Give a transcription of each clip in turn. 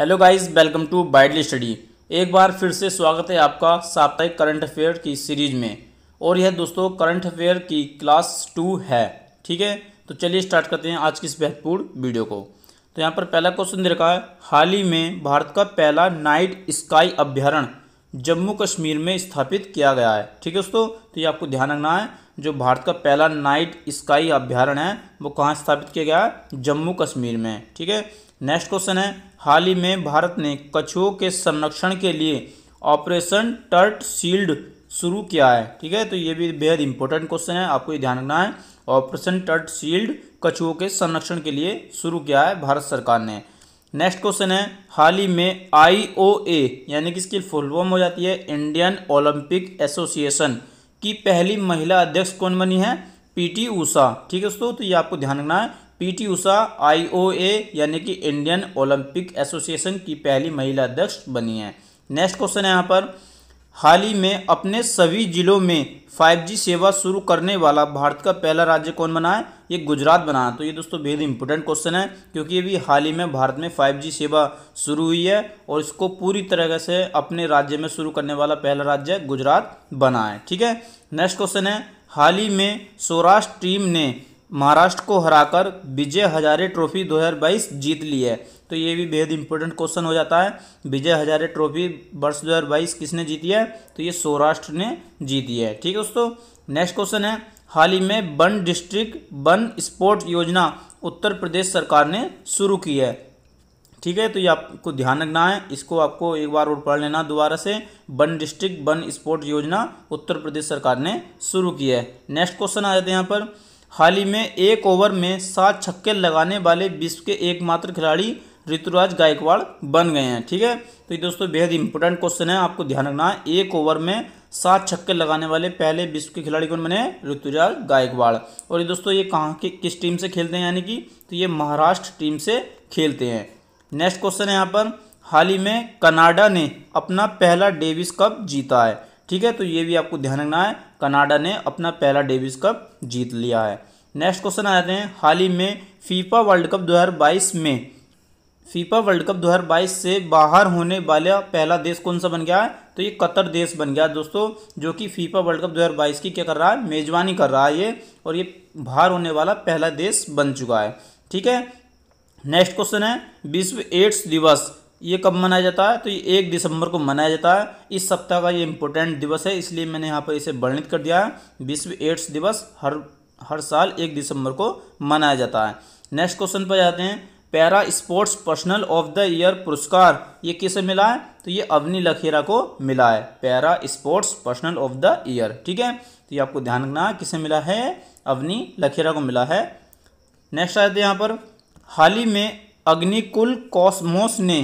hello guys welcome to Bidly study एक बार फिर से स्वागत है आपका साप्ताहिक करंट अफेयर की सीरीज में और यह दोस्तों करंट अफेयर की क्लास टू है ठीक है तो चलिए स्टार्ट करते हैं आज की इस महत्वपूर्ण वीडियो को तो यहाँ पर पहला क्वेश्चन दे रखा है हाल ही में भारत का पहला नाइट स्काई अभ्यारण्य जम्मू कश्मीर में स्थापित किया गया है ठीक है दोस्तों तो ये आपको ध्यान रखना है जो भारत का पहला नाइट स्काई अभ्यारण है वो कहाँ स्थापित किया गया है जम्मू कश्मीर में ठीक है नेक्स्ट क्वेश्चन है हाल ही में भारत ने कछुओं के संरक्षण के लिए ऑपरेशन टर्ट शील्ड शुरू किया है ठीक है तो ये भी बेहद इंपॉर्टेंट क्वेश्चन है आपको ये ध्यान रखना है ऑपरेशन टर्ट शील्ड कछुओं के संरक्षण के लिए शुरू किया है भारत सरकार ने नेक्स्ट क्वेश्चन है हाल ही में आई ओ ए यानी कि इसकी फुल फॉर्म हो जाती है इंडियन ओलंपिक एसोसिएशन की पहली महिला अध्यक्ष कौन बनी है पीटी ऊषा ठीक है दोस्तों तो ये आपको ध्यान रखना है पीटी उषा आईओए यानी कि इंडियन ओलंपिक एसोसिएशन की पहली महिला अध्यक्ष बनी है नेक्स्ट क्वेश्चन है यहाँ पर हाल ही में अपने सभी जिलों में 5G सेवा शुरू करने वाला भारत का पहला राज्य कौन बना है ये गुजरात बना है तो ये दोस्तों बेहद इंपॉर्टेंट क्वेश्चन है क्योंकि अभी हाल ही में भारत में 5G सेवा शुरू हुई है और इसको पूरी तरह से अपने राज्य में शुरू करने वाला पहला राज्य गुजरात बना है ठीक है नेक्स्ट क्वेश्चन है हाल ही में सौराष्ट्र टीम ने महाराष्ट्र को हराकर विजय हजारे ट्रॉफी 2022 जीत ली है तो ये भी बेहद इंपॉर्टेंट क्वेश्चन हो जाता है विजय हजारे ट्रॉफी वर्ष 2022 किसने जीती है तो ये सौराष्ट्र ने जीती है ठीक है दोस्तों नेक्स्ट क्वेश्चन है हाल ही में वन डिस्ट्रिक्ट वन स्पोर्ट योजना उत्तर प्रदेश सरकार ने शुरू की है ठीक है तो ये आपको ध्यान रखना है इसको आपको एक बार और पढ़ लेना दोबारा से वन डिस्ट्रिक्ट वन स्पोर्ट योजना उत्तर प्रदेश सरकार ने शुरू की है नेक्स्ट क्वेश्चन आ जाते हैं यहाँ पर हाल ही में एक ओवर में सात छक्के लगाने वाले विश्व के एकमात्र खिलाड़ी ऋतुराज गायकवाड़ बन गए हैं ठीक है तो ये दोस्तों बेहद इंपॉर्टेंट क्वेश्चन है आपको ध्यान रखना है एक ओवर में सात छक्के लगाने वाले पहले विश्व के खिलाड़ी कौन बने ऋतुराज गायकवाड़ और ये दोस्तों ये कहाँ के किस टीम से खेलते हैं यानी कि तो ये महाराष्ट्र टीम से खेलते हैं नेक्स्ट क्वेश्चन है यहाँ पर हाल ही में कनाडा ने अपना पहला डेविस कप जीता है ठीक है तो ये भी आपको ध्यान रखना है कनाडा ने अपना पहला डेविस कप जीत लिया है नेक्स्ट क्वेश्चन आ हैं हाल ही में फीफा वर्ल्ड कप 2022 में फीफा वर्ल्ड कप 2022 से बाहर होने वाला पहला देश कौन सा बन गया है तो ये कतर देश बन गया दोस्तों जो कि फीफा वर्ल्ड कप 2022 की क्या कर रहा है मेजबानी कर रहा है ये और ये बाहर होने वाला पहला देश बन चुका है ठीक है नेक्स्ट क्वेश्चन है विश्व एड्स दिवस ये कब मनाया जाता है तो ये एक दिसंबर को मनाया जाता है इस सप्ताह का ये इम्पोर्टेंट दिवस है इसलिए मैंने यहाँ पर इसे वर्णित कर दिया है विश्व एड्स दिवस हर हर साल एक दिसंबर को मनाया जाता है नेक्स्ट क्वेश्चन पर जाते हैं para sports personal of the year पुरस्कार ये किसे मिला है तो ये अवनी लखेरा को मिला है para sports personal of the year ठीक है तो ये आपको ध्यान रखना किसे मिला है अवनी लखेरा को मिला है नेक्स्ट आते हैं यहाँ पर हाल ही में अग्निकुल कॉस्मोस ने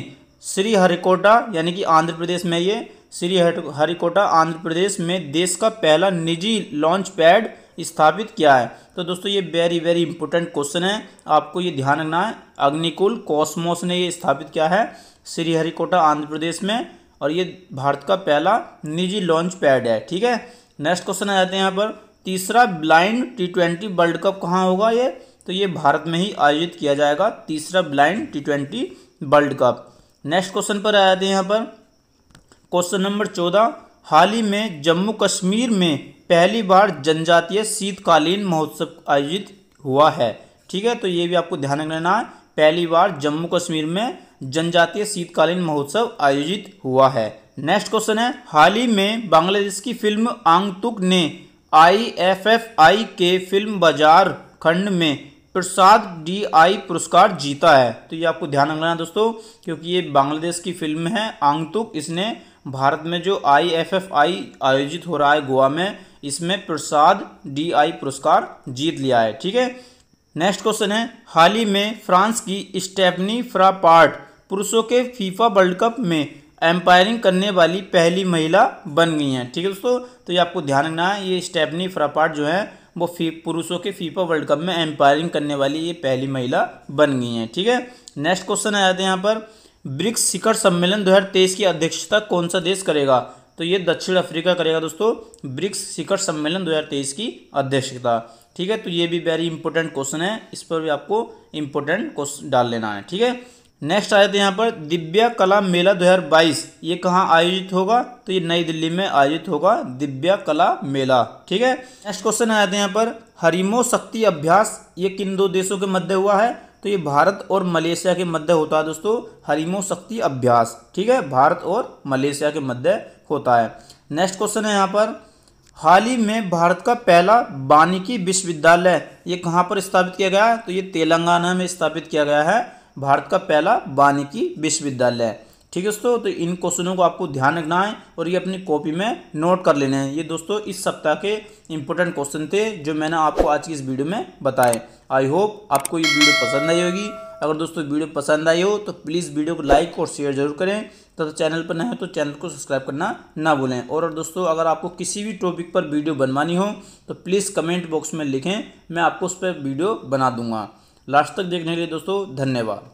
श्री हरिकोटा यानी कि आंध्र प्रदेश में ये श्री हरिकोटा आंध्र प्रदेश में देश का पहला निजी लॉन्च पैड स्थापित किया है तो दोस्तों ये वेरी वेरी इंपॉर्टेंट क्वेश्चन है आपको ये ध्यान रखना है अग्निकुल कॉस्मोस ने ये स्थापित किया है श्री हरिकोटा आंध्र प्रदेश में और ये भारत का पहला निजी लॉन्च पैड है ठीक है नेक्स्ट क्वेश्चन आ जाते हैं यहाँ पर तीसरा blind T twenty world cup कहाँ होगा ये तो ये भारत में ही आयोजित किया जाएगा तीसरा blind T twenty world cup next question पर आया थे यहाँ पर क्वेश्चन नंबर चौदह हाल ही में जम्मू कश्मीर में पहली बार जनजातीय शीतकालीन महोत्सव आयोजित हुआ है ठीक है तो ये भी आपको ध्यान रखना है पहली बार जम्मू कश्मीर में जनजातीय शीतकालीन महोत्सव आयोजित हुआ है नेक्स्ट क्वेश्चन है हाल ही में बांग्लादेश की फिल्म आंगतुक ने आई एफ एफ आई के फिल्म बाजार खंड में प्रसाद डी आई पुरस्कार जीता है तो ये आपको ध्यान रखना है दोस्तों क्योंकि ये बांग्लादेश की फिल्म है आंगतुक इसने भारत में जो आई एफ एफ आई आयोजित हो रहा है गोवा में इसमें प्रसाद डी आई पुरस्कार जीत लिया है ठीक है नेक्स्ट क्वेश्चन है हाल ही में फ्रांस की स्टेपनी फ्रापार्ट पुरुषों के फीफा वर्ल्ड कप में एम्पायरिंग करने वाली पहली महिला बन गई हैं ठीक है दोस्तों तो ये आपको ध्यान रखना है ये स्टेपनी फ्रापार्ट जो है वो फी पुरुषों के फीफा वर्ल्ड कप में एम्पायरिंग करने वाली ये पहली महिला बन गई हैं ठीक है नेक्स्ट क्वेश्चन आ जाते हैं यहाँ पर ब्रिक्स शिखर सम्मेलन 2023 की अध्यक्षता कौन सा देश करेगा तो ये दक्षिण अफ्रीका करेगा दोस्तों ब्रिक्स शिखर सम्मेलन 2023 की अध्यक्षता ठीक है तो ये भी वेरी इंपॉर्टेंट क्वेश्चन है इस पर भी आपको इंपॉर्टेंट क्वेश्चन डाल लेना है ठीक है नेक्स्ट आए थे यहाँ पर दिव्या कला मेला 2022 ये कहाँ आयोजित होगा तो ये नई दिल्ली में आयोजित होगा दिव्या कला मेला ठीक है नेक्स्ट क्वेश्चन जाते हैं यहाँ पर हरिमो शक्ति अभ्यास ये किन दो देशों के मध्य हुआ है तो ये भारत और मलेशिया के मध्य होता है दोस्तों हरिमो शक्ति अभ्यास ठीक है भारत और मलेशिया के मध्य होता है नेक्स्ट क्वेश्चन है यहाँ पर हाल ही में भारत का पहला वानिकी विश्वविद्यालय ये कहाँ पर स्थापित किया गया है तो ये तेलंगाना में स्थापित किया गया है भारत का पहला वानिकी विश्वविद्यालय है ठीक है दोस्तों तो इन क्वेश्चनों को आपको ध्यान रखना है और ये अपनी कॉपी में नोट कर लेने हैं ये दोस्तों इस सप्ताह के इंपॉर्टेंट क्वेश्चन थे जो मैंने आपको आज की इस वीडियो में बताए आई होप आपको ये वीडियो पसंद आई होगी अगर दोस्तों वीडियो पसंद आई हो तो प्लीज़ वीडियो को लाइक और शेयर जरूर करें तथा तो चैनल पर नए हो तो चैनल को सब्सक्राइब करना ना भूलें और दोस्तों अगर आपको किसी भी टॉपिक पर वीडियो बनवानी हो तो प्लीज़ कमेंट बॉक्स में लिखें मैं आपको उस पर वीडियो बना दूंगा लास्ट तक देखने के लिए दोस्तों धन्यवाद